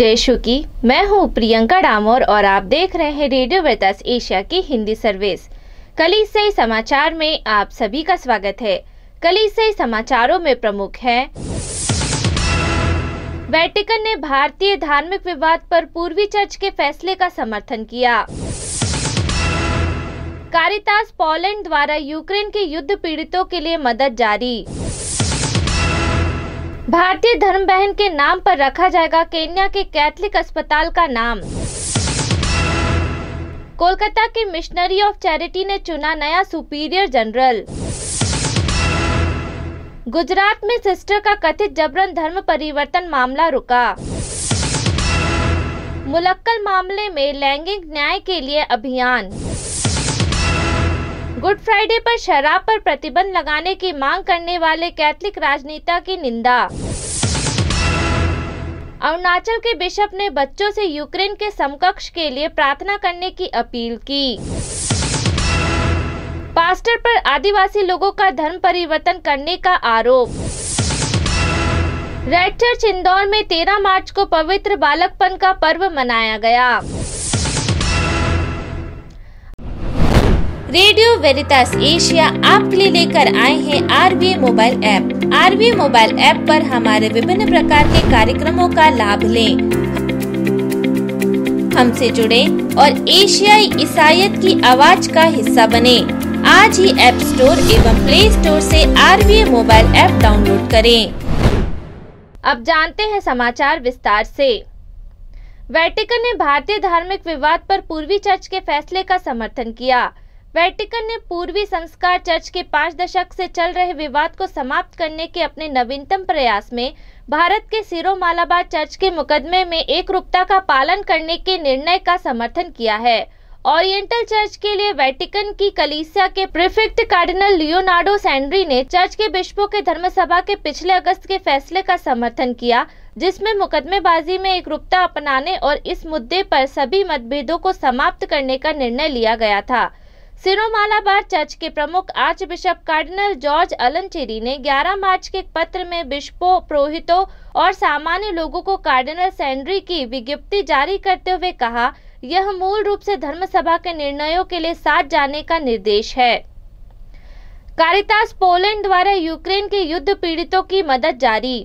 जय शुकी मैं हूँ प्रियंका डामोर और आप देख रहे हैं रेडियो वेतास एशिया की हिंदी सर्विस कली से समाचार में आप सभी का स्वागत है कली से समाचारों में प्रमुख है वेटिकन ने भारतीय धार्मिक विवाद पर पूर्वी चर्च के फैसले का समर्थन किया कारितास पोलैंड द्वारा यूक्रेन के युद्ध पीड़ितों के लिए मदद जारी भारतीय धर्म बहन के नाम पर रखा जाएगा केन्या के कैथलिक अस्पताल का नाम कोलकाता के मिशनरी ऑफ चैरिटी ने चुना नया सुपीरियर जनरल गुजरात में सिस्टर का कथित जबरन धर्म परिवर्तन मामला रुका मुलक्कल मामले में लैंगिक न्याय के लिए अभियान गुड फ्राइडे पर शराब पर प्रतिबंध लगाने की मांग करने वाले कैथलिक राजनेता की निंदा अरुणाचल के बिशप ने बच्चों से यूक्रेन के समकक्ष के लिए प्रार्थना करने की अपील की पास्टर पर आदिवासी लोगों का धर्म परिवर्तन करने का आरोप रेड चर्च इंदौर में 13 मार्च को पवित्र बालकपन का पर्व मनाया गया रेडियो वेरितास एशिया आपके लिए लेकर आए हैं R mobile app R mobile app पर हमारे विभिन्न प्रकार के कार्यक्रमों का लाभ लें हमसे जुड़े और एशियाई ईसाइत की आवाज का हिस्सा बने आज ही ऐप स्टोर एवं प्ले स्टोर से आर मोबाइल ऐप डाउनलोड करें अब जानते हैं समाचार विस्तार से वेटिकन ने भारतीय धार्मिक विवाद पर पूर्वी चर्च के फैसले का समर्थन किया वेटिकन ने पूर्वी संस्कार चर्च के पांच दशक से चल रहे विवाद को समाप्त करने के अपने नवीनतम प्रयास में भारत के सिरो मालाबार चर्च के मुकदमे में एक रूपता का पालन करने के निर्णय का समर्थन किया है ओरिएंटल चर्च के लिए वेटिकन की कलीसिया के प्रिफेक्ट कार्डिनल लियोनार्डो सैंड्री ने चर्च के बिशपो के सभा के पिछले अगस्त के फैसले का समर्थन किया जिसमें मुकदमेबाजी में एक रूपता अपनाने और इस मुद्दे पर सभी मतभेदों को समाप्त करने का निर्णय लिया गया था सिरोमालाबार चर्च के प्रमुख archbishop cardinal George Alencherry ने 11 मार्च के एक पत्र में बिशपों पुरोहितों और सामान्य लोगों को कार्डिनल सैंड्री की विज्ञप्ति जारी करते हुए कहा यह मूल रूप से धर्मसभा के निर्णयों के लिए साथ जाने का निर्देश है कारितास पोलैंड द्वारा यूक्रेन के युद्ध पीड़ितों की मदद जारी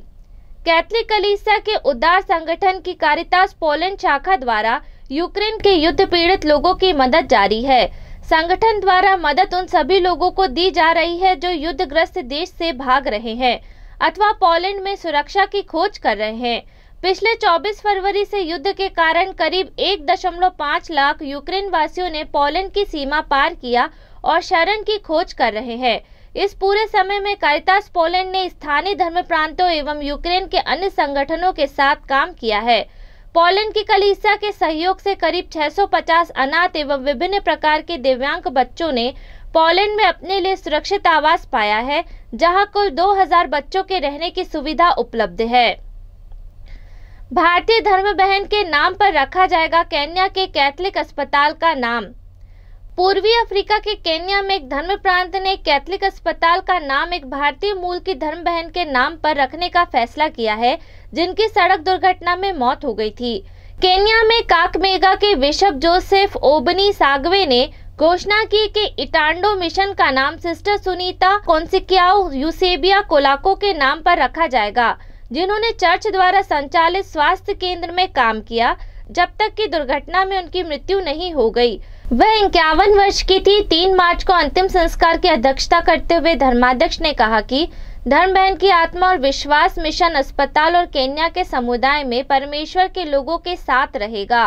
कैथलिक कलीसिया के उदार संगठन की कारितास पोलैंड शाखा द्वारा यूक्रेन के युद्ध पीड़ित लोगों की मदद जारी है संगठन द्वारा मदद उन सभी लोगों को दी जा रही है जो युद्धग्रस्त देश से भाग रहे हैं अथवा पोलैंड में सुरक्षा की खोज कर रहे हैं पिछले 24 फरवरी से युद्ध के कारण करीब 1.5 लाख यूक्रेन वासियों ने पोलैंड की सीमा पार किया और शरण की खोज कर रहे हैं इस पूरे समय में कैतास पोलैंड ने स्थानीय धर्म प्रांतों एवं यूक्रेन के अन्य संगठनों के साथ काम किया है पोलैंड की कलीसिया के सहयोग से करीब 650 अनाथ एवं विभिन्न प्रकार के दिव्यांग बच्चों ने पोलैंड में अपने लिए सुरक्षित आवास पाया है जहां कुल 2000 बच्चों के रहने की सुविधा उपलब्ध है भारतीय धर्म बहन के नाम पर रखा जाएगा कैन्या के कैथलिक अस्पताल का नाम पूर्वी अफ्रीका के केन्या में एक धर्म प्रांत ने कैथलिक अस्पताल का नाम एक भारतीय मूल की धर्म बहन के नाम पर रखने का फैसला किया है जिनकी सड़क दुर्घटना में मौत हो गई थी केन्या में काकमेगा के बिशप जोसेफ ओबनी सागवे ने घोषणा की कि इटांडो मिशन का नाम सिस्टर सुनीता कौनसिक्याओ यूसेबिया कोलाको के नाम पर रखा जाएगा जिन्होंने चर्च द्वारा संचालित स्वास्थ्य केंद्र में काम किया जब तक की दुर्घटना में उनकी मृत्यु नहीं हो गयी वह इक्यावन वर्ष की थी तीन मार्च को अंतिम संस्कार की अध्यक्षता करते हुए धर्माध्यक्ष ने कहा कि धर्म बहन की आत्मा और विश्वास मिशन अस्पताल और केन्या के समुदाय में परमेश्वर के लोगों के साथ रहेगा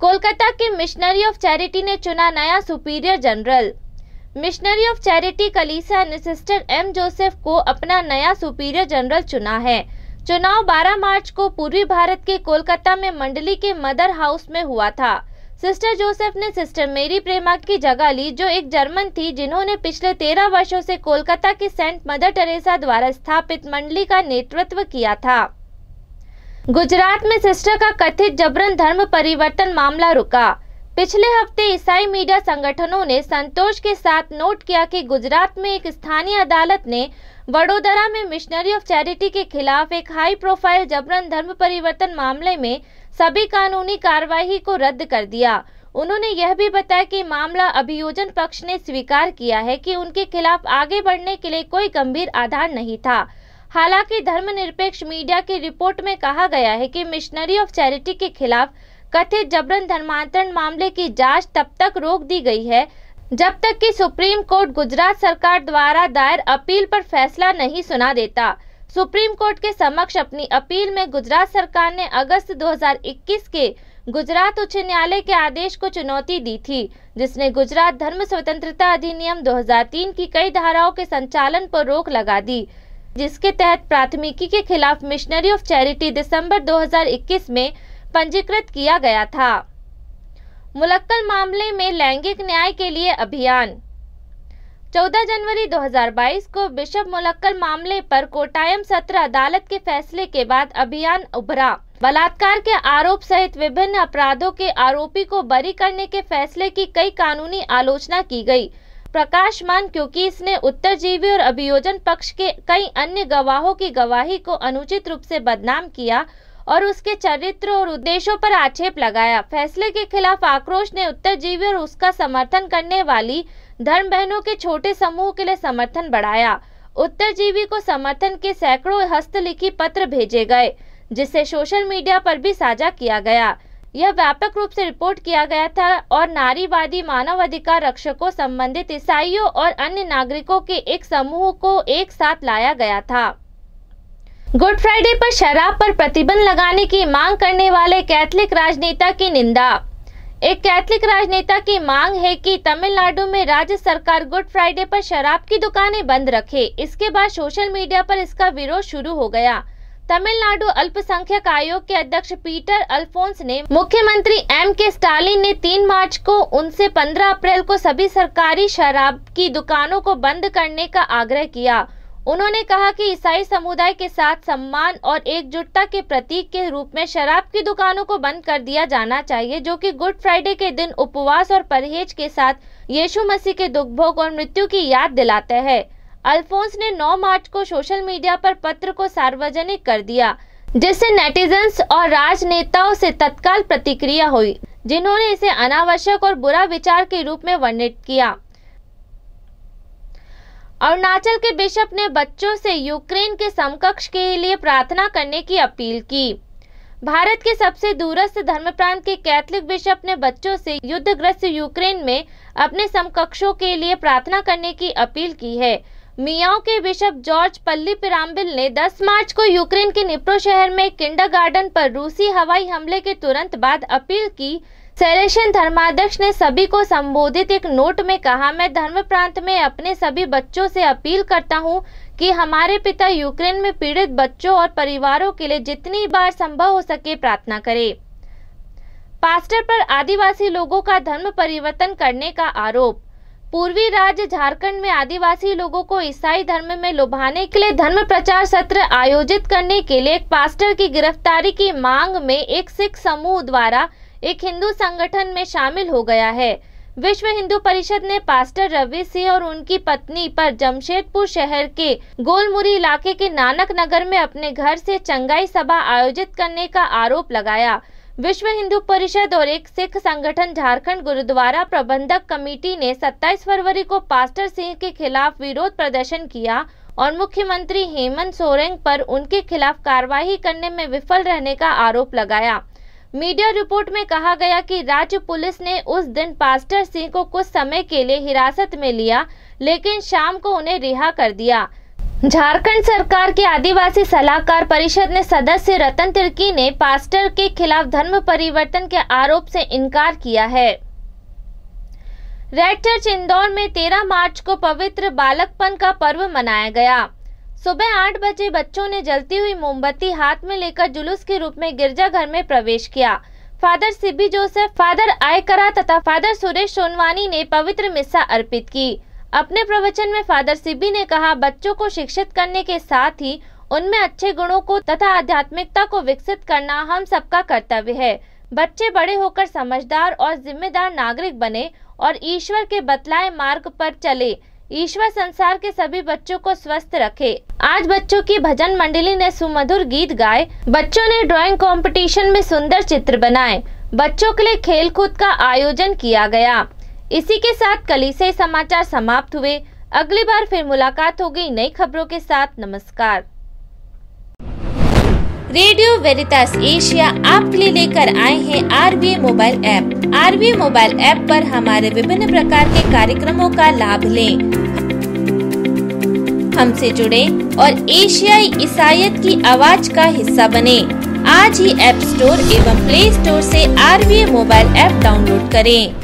कोलकाता के मिशनरी ऑफ चैरिटी ने चुना नया superior general missionary of charity कलीसा ने सिस्टर एम जोसेफ को अपना नया सुपीरियर जनरल चुना है चुनाव 12 मार्च को पूर्वी भारत के कोलकाता में मंडली के मदर हाउस में हुआ था सिस्टर जोसेफ ने सिस्टर मेरी प्रेमा की जगह ली जो एक जर्मन थी जिन्होंने पिछले तेरह वर्षों से कोलकाता की सेंट मदर टेरेसा द्वारा स्थापित मंडली का नेतृत्व किया था गुजरात में सिस्टर का कथित जबरन धर्म परिवर्तन मामला रुका पिछले हफ्ते ईसाई मीडिया संगठनों ने संतोष के साथ नोट किया कि गुजरात में एक स्थानीय अदालत ने वडोदरा में मिशनरी ऑफ चैरिटी के खिलाफ एक हाई प्रोफाइल जबरन धर्म परिवर्तन मामले में सभी कानूनी कार्यवाही को रद्द कर दिया उन्होंने यह भी बताया कि मामला अभियोजन पक्ष ने स्वीकार किया है कि उनके खिलाफ आगे बढ़ने के लिए कोई गंभीर आधार नहीं था हालांकि धर्मनिरपेक्ष मीडिया की रिपोर्ट में कहा गया है कि मिशनरी ऑफ चैरिटी के खिलाफ कथित जबरन धर्मांतरण मामले की जांच तब तक रोक दी गई है जब तक कि सुप्रीम कोर्ट गुजरात सरकार द्वारा दायर अपील पर फैसला नहीं सुना देता सुप्रीम कोर्ट के समक्ष अपनी अपील में गुजरात सरकार ने अगस्त 2021 के गुजरात उच्च न्यायालय के आदेश को चुनौती दी थी जिसने गुजरात धर्म स्वतंत्रता अधिनियम 2003 की कई धाराओं के संचालन पर रोक लगा दी जिसके तहत प्राथमिकी के खिलाफ मिशनरी ऑफ चैरिटी दिसंबर 2021 में पंजीकृत किया गया था मुलक्कल मामले में लैंगिक न्याय के लिए अभियान 14 जनवरी 2022 को बिशप मुलक्कल मामले पर कोटायम सत्र अदालत के फैसले के बाद अभियान उभरा बलात्कार के आरोप सहित विभिन्न अपराधों के आरोपी को बरी करने के फैसले की कई कानूनी आलोचना की गई प्रकाश मान क्योंकि इसने उत्तरजीवी और अभियोजन पक्ष के कई अन्य गवाहों की गवाही को अनुचित रूप से बदनाम किया और उसके चरित्र और उद्देश्यों पर आक्षेप लगाया फैसले के खिलाफ आक्रोश ने उत्तरजीवी और उसका समर्थन करने वाली धर्म बहनों के छोटे समूह के लिए समर्थन बढ़ाया उत्तरजीवी को समर्थन के सैकड़ों हस्तलिखी पत्र भेजे गए जिसे सोशल मीडिया पर भी साझा किया गया यह व्यापक रूप से रिपोर्ट किया गया था और नारीवादी मानव अधिकार रक्षकों संबंधित ईसाइयों और अन्य नागरिकों के एक समूह को एक साथ लाया गया था गुड फ्राइडे पर शराब पर प्रतिबंध लगाने की मांग करने वाले कैथलिक राजनेता की निंदा एक कैथलिक राजनेता की मांग है कि तमिलनाडु में राज्य सरकार गुड फ्राइडे पर शराब की दुकानें बंद रखे इसके बाद सोशल मीडिया पर इसका विरोध शुरू हो गया तमिलनाडु अल्पसंख्यक आयोग के अध्यक्ष पीटर अल्फोंस ने मुख्यमंत्री एम के स्टालिन ने 3 मार्च को उनसे 15 अप्रैल को सभी सरकारी शराब की दुकानों को बंद करने का आग्रह किया उन्होंने कहा कि ईसाई समुदाय के साथ सम्मान और एकजुटता के प्रतीक के रूप में शराब की दुकानों को बंद कर दिया जाना चाहिए जो कि गुड फ्राइडे के दिन उपवास और परहेज के साथ यीशु मसीह के दुख भोग और मृत्यु की याद दिलाते हैं अल्फोंस ने 9 मार्च को सोशल मीडिया पर पत्र को सार्वजनिक कर दिया जिससे नेटिजन्स और राजनेताओं से तत्काल प्रतिक्रिया हुई जिन्होंने इसे अनावश्यक और बुरा विचार के रूप में वर्णित किया अरुणाचल के बिशप ने बच्चों से यूक्रेन के समकक्ष के लिए प्रार्थना करने की अपील की भारत के सबसे दूरस्थ धर्म प्रांत के कैथलिक बिशप ने बच्चों से युद्धग्रस्त यूक्रेन में अपने समकक्षों के लिए प्रार्थना करने की अपील की है मियाओ के बिशप जॉर्ज पल्ली पिराम्बिल ने 10 मार्च को यूक्रेन के निप्रो शहर में किंडर पर रूसी हवाई हमले के तुरंत बाद अपील की सेलेशन धर्माध्यक्ष ने सभी को संबोधित एक नोट में कहा मैं धर्म प्रांत में अपने सभी बच्चों से अपील करता हूं कि हमारे पिता यूक्रेन में पीड़ित बच्चों और परिवारों के लिए जितनी बार संभव हो सके प्रार्थना करें पास्टर पर आदिवासी लोगों का धर्म परिवर्तन करने का आरोप पूर्वी राज्य झारखंड में आदिवासी लोगों को ईसाई धर्म में लुभाने के लिए धर्म प्रचार सत्र आयोजित करने के लिए एक पास्टर की गिरफ्तारी की मांग में एक सिख समूह द्वारा एक हिंदू संगठन में शामिल हो गया है विश्व हिंदू परिषद ने पास्टर रवि सिंह और उनकी पत्नी पर जमशेदपुर शहर के गोलमुरी इलाके के नानक नगर में अपने घर से चंगाई सभा आयोजित करने का आरोप लगाया विश्व हिंदू परिषद और एक सिख संगठन झारखंड गुरुद्वारा प्रबंधक कमेटी ने 27 फरवरी को पास्टर सिंह के खिलाफ विरोध प्रदर्शन किया और मुख्यमंत्री हेमंत सोरेन पर उनके खिलाफ कार्रवाई करने में विफल रहने का आरोप लगाया मीडिया रिपोर्ट में कहा गया कि राज्य पुलिस ने उस दिन पास्टर सिंह को कुछ समय के लिए हिरासत में लिया लेकिन शाम को उन्हें रिहा कर दिया झारखंड सरकार के आदिवासी सलाहकार परिषद ने सदस्य रतन तिर्की ने पास्टर के खिलाफ धर्म परिवर्तन के आरोप से इनकार किया है रेड चर्च इंदौर में 13 मार्च को पवित्र बालकपन का पर्व मनाया गया सुबह आठ बजे बच्चों ने जलती हुई मोमबत्ती हाथ में लेकर जुलूस के रूप में गिरजाघर में प्रवेश किया father Sibby Joseph father Aikara तथा फादर सुरेश सोनवानी ने पवित्र मिस्सा अर्पित की अपने प्रवचन में फादर सिब्बी ने कहा बच्चों को शिक्षित करने के साथ ही उनमें अच्छे गुणों को तथा आध्यात्मिकता को विकसित करना हम सबका कर्तव्य है बच्चे बड़े होकर समझदार और जिम्मेदार नागरिक बने और ईश्वर के बतलाए मार्ग पर चले ईश्वर संसार के सभी बच्चों को स्वस्थ रखे आज बच्चों की भजन मंडली ने सुमधुर गीत गाए बच्चों ने ड्राइंग कंपटीशन में सुंदर चित्र बनाए बच्चों के लिए खेल कूद का आयोजन किया गया इसी के साथ कली से समाचार समाप्त हुए अगली बार फिर मुलाकात होगी नई खबरों के साथ नमस्कार रेडियो वेरितास एशिया आपके लिए लेकर आए हैं RBA mobile app RBA mobile app पर हमारे विभिन्न प्रकार के कार्यक्रमों का लाभ लें हमसे जुड़े और एशियाई ईसाइत की आवाज का हिस्सा बने आज ही ऐप स्टोर एवं प्ले स्टोर से आर मोबाइल ऐप डाउनलोड करें